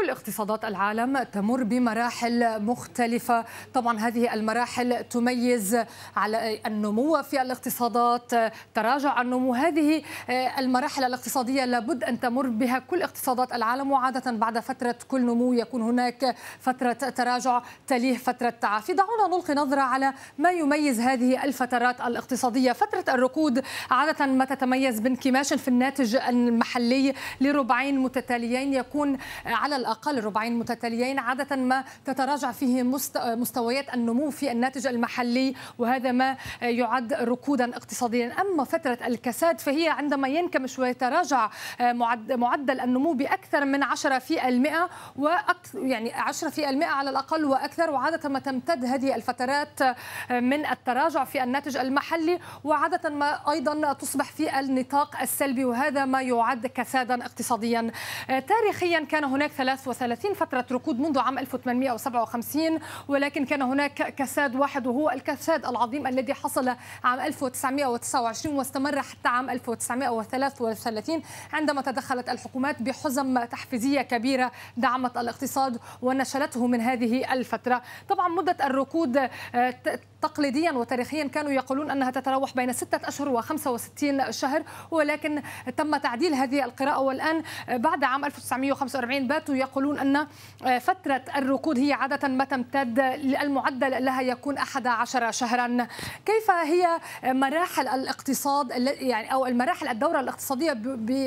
كل اقتصادات العالم تمر بمراحل مختلفة طبعا هذه المراحل تميز على النمو في الاقتصادات تراجع النمو هذه آه، المراحل الاقتصادية لابد أن تمر بها كل اقتصادات العالم وعادة بعد فترة كل نمو يكون هناك فترة تراجع تليه فترة تعافي دعونا نلقي نظرة على ما يميز هذه الفترات الاقتصادية فترة الركود عادة ما تتميز بانكماش في الناتج المحلي لربعين متتاليين يكون على الأقل ربعين متتاليين عادة ما تتراجع فيه مستويات النمو في الناتج المحلي وهذا ما يعد ركودا اقتصاديا أما فترة الكساد فهي عندما ينكمش ويتراجع آه، معدل النمو بأكثر من 10 في المئة وأكثر يعني 10 في المئة على الأقل وأكثر وعادة ما تمتد هذه الفترات آه، من التراجع في الناتج المحلي وعادة ما أيضا تصبح في النطاق السلبي وهذا ما يعد كسادا اقتصاديا آه، تاريخيا كان هناك ثلاث 35 فترة ركود منذ عام 1857 ولكن كان هناك كساد واحد وهو الكساد العظيم الذي حصل عام 1929 واستمر حتى عام 1933 عندما تدخلت الحكومات بحزم تحفيزية كبيرة دعمت الاقتصاد ونشلته من هذه الفترة طبعا مدة الركود آه، تقليديا وتاريخيا كانوا يقولون أنها تتراوح بين ستة أشهر و65 شهر ولكن تم تعديل هذه القراءة والآن بعد عام 1945 باتوا يقولون أن آه، فترة الركود هي عادة ما تمتد المعدل لها يكون 11 شهرا كيف هي مراحل الاقتصاد يعني أو المراحل الدورة الاقتصادية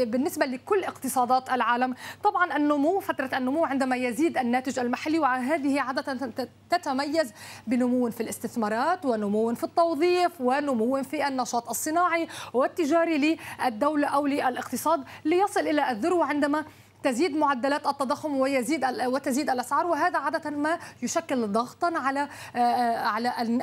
بالنسبة لكل اقتصادات العالم طبعا النمو فترة النمو عندما يزيد الناتج المحلي وهذه عادة تتميز بنمو في الاستثمارات ونمو في التوظيف ونمو في النشاط الصناعي والتجاري للدولة أو للاقتصاد ليصل إلى الذروة عندما تزيد معدلات التضخم ويزيد وتزيد الاسعار وهذا عاده ما يشكل ضغطا على آه، آه،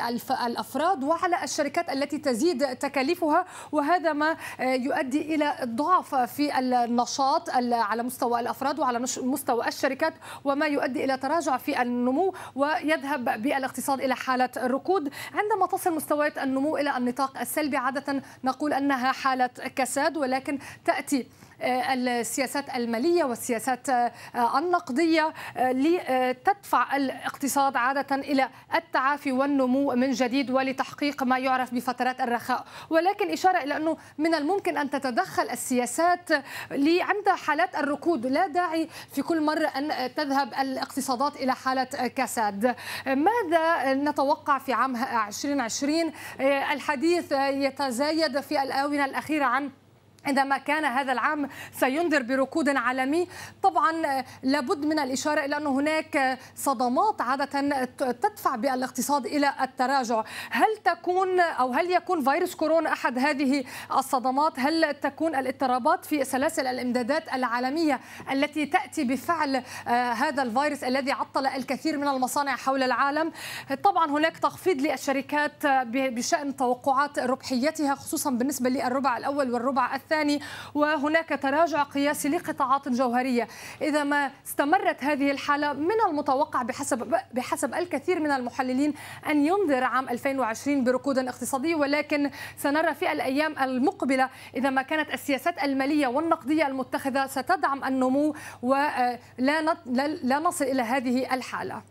على الافراد وعلى الشركات التي تزيد تكاليفها وهذا ما آه، يؤدي الى ضعف في النشاط على مستوى الافراد وعلى مستوى الشركات وما يؤدي الى تراجع في النمو ويذهب بالاقتصاد الى حاله الركود عندما تصل مستويات النمو الى النطاق السلبي عاده نقول انها حاله كساد ولكن تاتي آه، السياسات المالية والسياسات آه، النقدية آه، لتدفع الاقتصاد عادة إلى التعافي والنمو من جديد ولتحقيق ما يعرف بفترات الرخاء ولكن إشارة إلى أنه من الممكن أن تتدخل السياسات عند حالات الركود لا داعي في كل مرة أن تذهب الاقتصادات إلى حالة كساد ماذا نتوقع في عام 2020 الحديث يتزايد في الآونة الأخيرة عن إذا ما كان هذا العام سينذر بركود عالمي طبعا آه، لابد من الإشارة إلى أن هناك آه، صدمات عادة تدفع بالاقتصاد إلى التراجع هل تكون أو هل يكون فيروس كورونا أحد هذه الصدمات هل تكون الاضطرابات في سلاسل الإمدادات العالمية التي تأتي بفعل آه، هذا الفيروس الذي عطل الكثير من المصانع حول العالم طبعا هناك تخفيض للشركات بشأن توقعات ربحيتها خصوصا بالنسبة للربع الأول والربع الثاني الثاني وهناك تراجع قياسي لقطاعات جوهرية إذا ما استمرت هذه الحالة من المتوقع بحسب بحسب الكثير من المحللين أن ينذر عام 2020 بركود اقتصادي ولكن سنرى في الأيام المقبلة إذا ما كانت السياسات المالية والنقدية المتخذة ستدعم النمو ولا آه، لا نصل إلى هذه الحالة